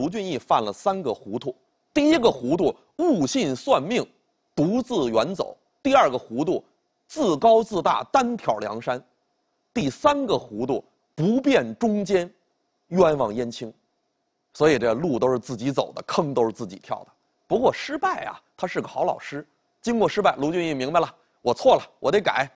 卢俊义犯了三个糊涂：第一个糊涂，误信算命，独自远走；第二个糊涂，自高自大，单挑梁山；第三个糊涂，不辨忠奸，冤枉燕青。所以这路都是自己走的，坑都是自己跳的。不过失败啊，他是个好老师。经过失败，卢俊义明白了，我错了，我得改。